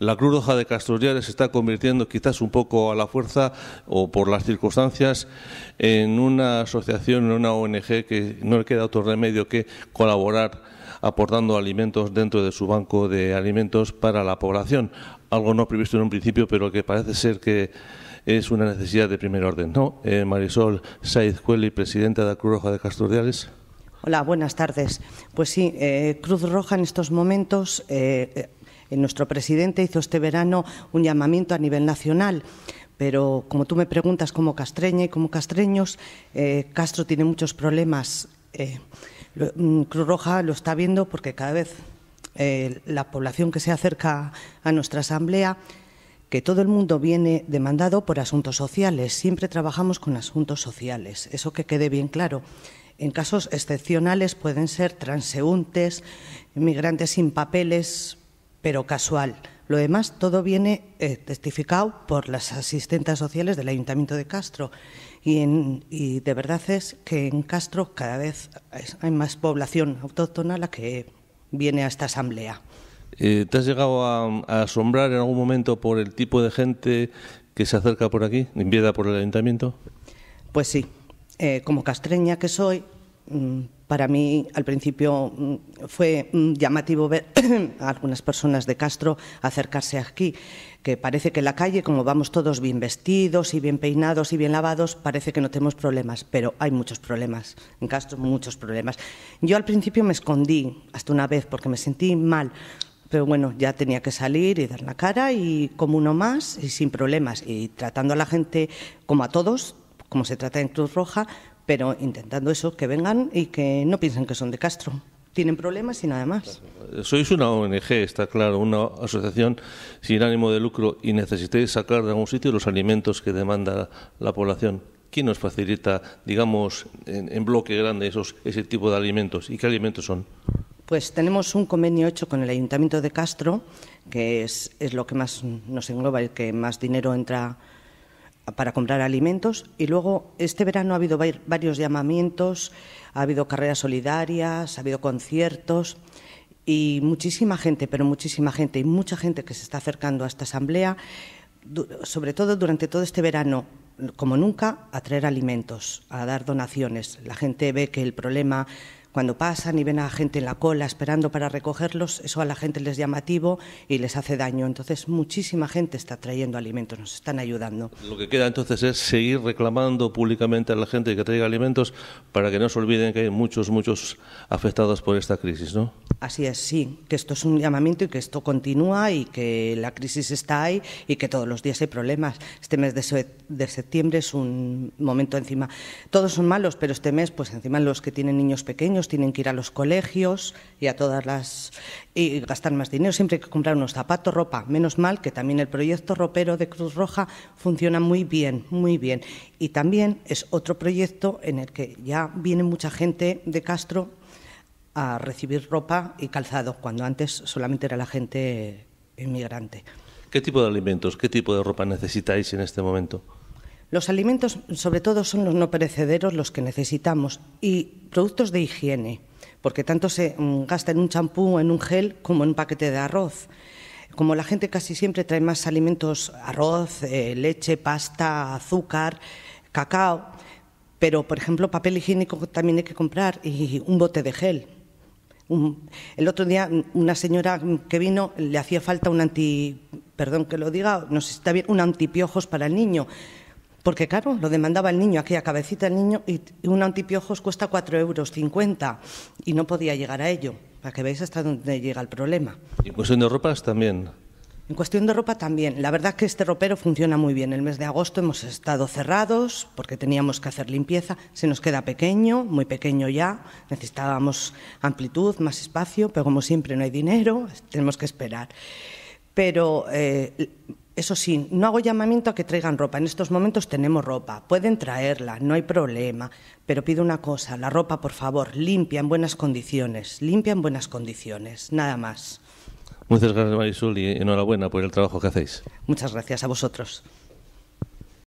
La Cruz Roja de castoriales se está convirtiendo quizás un poco a la fuerza o por las circunstancias en una asociación, en una ONG que no le queda otro remedio que colaborar aportando alimentos dentro de su banco de alimentos para la población. Algo no previsto en un principio, pero que parece ser que es una necesidad de primer orden. ¿no? Eh, Marisol Saiz Cueli, presidenta de la Cruz Roja de castoriales. Hola, buenas tardes. Pues sí, eh, Cruz Roja en estos momentos eh, nuestro presidente hizo este verano un llamamiento a nivel nacional pero como tú me preguntas como castreña y como castreños, eh, Castro tiene muchos problemas. Eh, mm, Cruz Roja lo está viendo porque cada vez eh, la población que se acerca a nuestra asamblea, que todo el mundo viene demandado por asuntos sociales, siempre trabajamos con asuntos sociales, eso que quede bien claro. En casos excepcionales pueden ser transeúntes, migrantes sin papeles, pero casual. Lo demás todo viene eh, testificado por las asistentes sociales del Ayuntamiento de Castro. Y, en, de verdad es que en Castro cada vez hay más población autóctona la que viene a esta asamblea. Eh, ¿Te has llegado a, asombrar en algún momento por el tipo de gente que se acerca por aquí, enviada por el Ayuntamiento? Pues sí. Eh, como castreña que soy, Mm, para mí, al principio, mm, fue mm, llamativo ver a algunas personas de Castro acercarse aquí, que parece que en la calle, como vamos todos bien vestidos y bien peinados y bien lavados, parece que no tenemos problemas, pero hay muchos problemas. En Castro, muchos problemas. Yo al principio me escondí, hasta una vez, porque me sentí mal. Pero bueno, ya tenía que salir y dar la cara y como uno más y sin problemas y tratando a la gente como a todos, como se trata en Cruz Roja, pero intentando eso, que vengan y que no piensen que son de Castro. Tienen problemas y nada más. Sois una ONG, está claro, una asociación sin ánimo de lucro y necesitáis sacar de algún sitio los alimentos que demanda la población. ¿Quién nos facilita, digamos, en, bloque grande esos, ese tipo de alimentos? ¿Y qué alimentos son? Pues tenemos un convenio hecho con el Ayuntamiento de Castro, que es, es lo que más nos engloba, el que más dinero entra para comprar alimentos y luego este verano ha habido varios llamamientos, ha habido carreras solidarias, ha habido conciertos y muchísima gente, pero muchísima gente y mucha gente que se está acercando a esta asamblea, sobre todo durante todo este verano, como nunca, a traer alimentos, a dar donaciones. La gente ve que el problema cuando pasan y ven a la gente en la cola esperando para recogerlos, eso a la gente les es llamativo y les hace daño. Entonces, muchísima gente está trayendo alimentos, nos están ayudando. Lo que queda entonces es seguir reclamando públicamente a la gente que traiga alimentos para que no se olviden que hay muchos, muchos afectados por esta crisis, ¿no? Así es, sí, que esto es un llamamiento y que esto continúa y que la crisis está ahí y que todos los días hay problemas. Este mes de, septiembre es un momento encima. Todos son malos, pero este mes, pues encima los que tienen niños pequeños pues tienen que ir a los colegios y a todas las y gastar más dinero siempre hay que comprar unos zapatos, ropa. Menos mal que también el proyecto ropero de Cruz Roja funciona muy bien, muy bien. Y también es otro proyecto en el que ya viene mucha gente de Castro a recibir ropa y calzado, cuando antes solamente era la gente inmigrante. ¿Qué tipo de alimentos, qué tipo de ropa necesitáis en este momento? Los alimentos, sobre todo, son los no perecederos los que necesitamos y productos de higiene, porque tanto se mm, gasta en un champú, en un gel, como en un paquete de arroz. Como la gente casi siempre trae más alimentos, arroz, eh, leche, pasta, azúcar, cacao, pero, por ejemplo, papel higiénico también hay que comprar y un bote de gel. el otro día mm, una señora que vino le hacía falta un anti, perdón que lo diga, está bien, un antipiojos para el niño porque claro, lo demandaba el niño, aquella cabecita del niño, y un antipiojos cuesta 4,50 euros y no podía llegar a ello, para que veáis hasta dónde llega el problema. Y en cuestión de ropas también. En cuestión de ropa también. La verdad que este ropero funciona muy bien. El mes de agosto hemos estado cerrados porque teníamos que hacer limpieza. Se nos queda pequeño, muy pequeño ya. Necesitábamos amplitud, más espacio, pero como siempre no hay dinero, tenemos que esperar. Pero eh, eso sí, no hago llamamiento a que traigan ropa. En estos momentos tenemos ropa. Pueden traerla, no hay problema. Pero pido una cosa, la ropa, por favor, limpia en buenas condiciones. Limpia en buenas condiciones, nada más. Muchas gracias, Marisol, y enhorabuena por el trabajo que hacéis. Muchas gracias a vosotros.